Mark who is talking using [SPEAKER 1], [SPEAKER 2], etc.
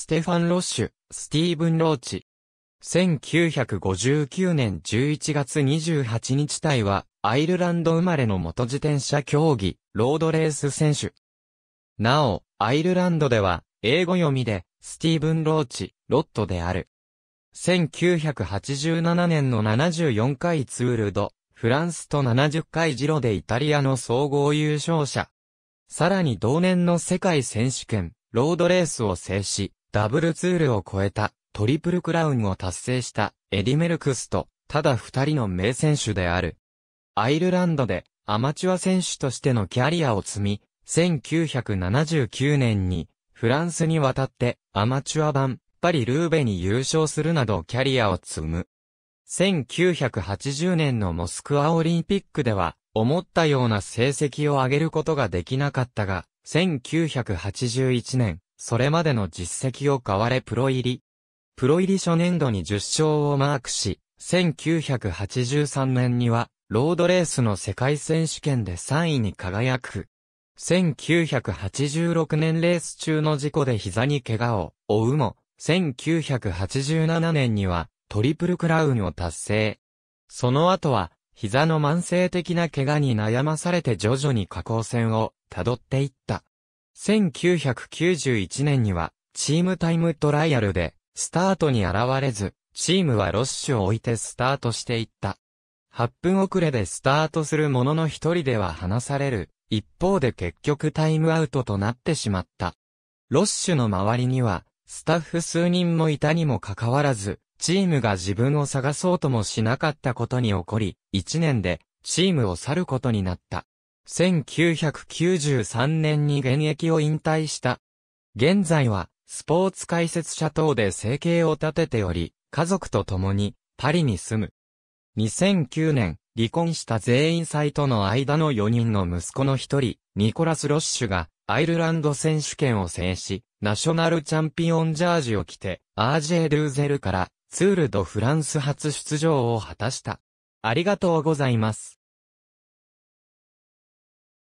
[SPEAKER 1] ステファン・ロッシュ、スティーブン・ローチ。1959年11月28日体は、アイルランド生まれの元自転車競技、ロードレース選手。なお、アイルランドでは、英語読みで、スティーブン・ローチ、ロットである。1987年の74回ツールド、フランスと70回ジロでイタリアの総合優勝者。さらに同年の世界選手権、ロードレースを制し、ダブルツールを超えたトリプルクラウンを達成したエディ・メルクスと、ただ二人の名選手である。アイルランドでアマチュア選手としてのキャリアを積み、1979年にフランスに渡ってアマチュア版パリ・ルーベに優勝するなどキャリアを積む。1980年のモスクワオリンピックでは思ったような成績を上げることができなかったが、1981年それまでの実績を買われプロ入り。プロ入り初年度に10勝をマークし、1983年には、ロードレースの世界選手権で3位に輝く。1986年レース中の事故で膝に怪我を負うも、1987年にはトリプルクラウンを達成。その後は、膝の慢性的な怪我に悩まされて徐々に下降線を辿っていった。1991年には、チームタイムトライアルで、スタートに現れず、チームはロッシュを置いてスタートしていった。8分遅れでスタートするものの一人では離される。一方で結局タイムアウトとなってしまった。ロッシュの周りには、スタッフ数人もいたにもかかわらず、チームが自分を探そうともしなかったことに起こり、1年で、チームを去ることになった。1993年に現役を引退した。現在は、スポーツ解説者等で生計を立てており、家族と共に、パリに住む。2009年、離婚した全員祭との間の4人の息子の一人、ニコラス・ロッシュが、アイルランド選手権を制し、ナショナルチャンピオンジャージを着て、アージェ・ルーゼルから、ツール・ド・フランス初出場を果たした。ありがとうございます。